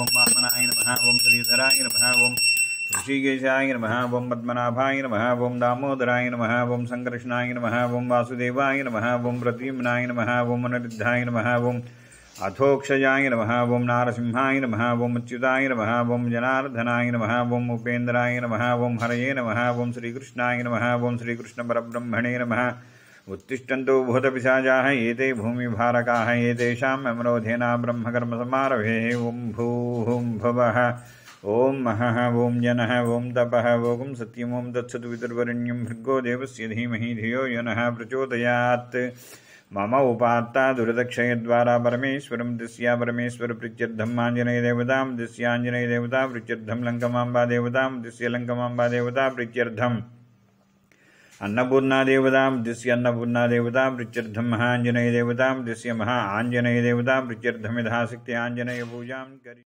ஓம் வாமனாய நமஹ ஓம் ஸ்ரீதராய நமஹ ஓம் ऋषिकेशाय नमः ॐ पद्मनाभाय नमः ॐ दामोदराय नमः ॐ सङ्कृष्णाय नमः ॐ वासुदेवाय नमः ॐ प्रद्युम्नाय नमः ॐ अनरिद्धाय नमः ॐ अथोक्षजाय नमः ॐ नारसिंहाय नमः ॐ अच्युताय नमः ॐ जनार्दनाय नमः ॐ उपेन्द्राय नमः ॐ हरये नमः ॐ श्रीकृष्णाय नमः ॐ श्रीकृष्णपरब्रह्मणे नमः उत्तिष्ठन्तो भूतपिशाचाः एते भूमिभारकाः एतेषाम् अमरोधेना ब्रह्मकर्मसमारभेः ॐ भूहुं भवः ॐ महः ॐ जनः ॐ तपः ओं सत्यम् ॐ तत्सतु पितुर्वरण्यं भृगो देवस्य धीमहि धियो यनः प्रचोदयात् मम उपात्ता दुरदक्षयद्वारा परमेश्वरं दिस्या परमेश्वरप्रीत्यर्थं आञ्जनेयदेवतां दिस्याञ्जनेयदेवता प्रीत्यर्थं लङ्कमाम्बा देवतां दिस्य लङ्कमाम्बा देवता प्रीत्यर्थम् अन्नपूर्णा अन्नपूर्णादेवतां दिश्य अन्नपूर्णादेवतां प्रीत्यर्थं महाञ्जनेयदेवतां दिश्य महा आञ्जनेयदेवतां प्रीत्यर्थमिधासक्ति आञ्जनेयपूजां करि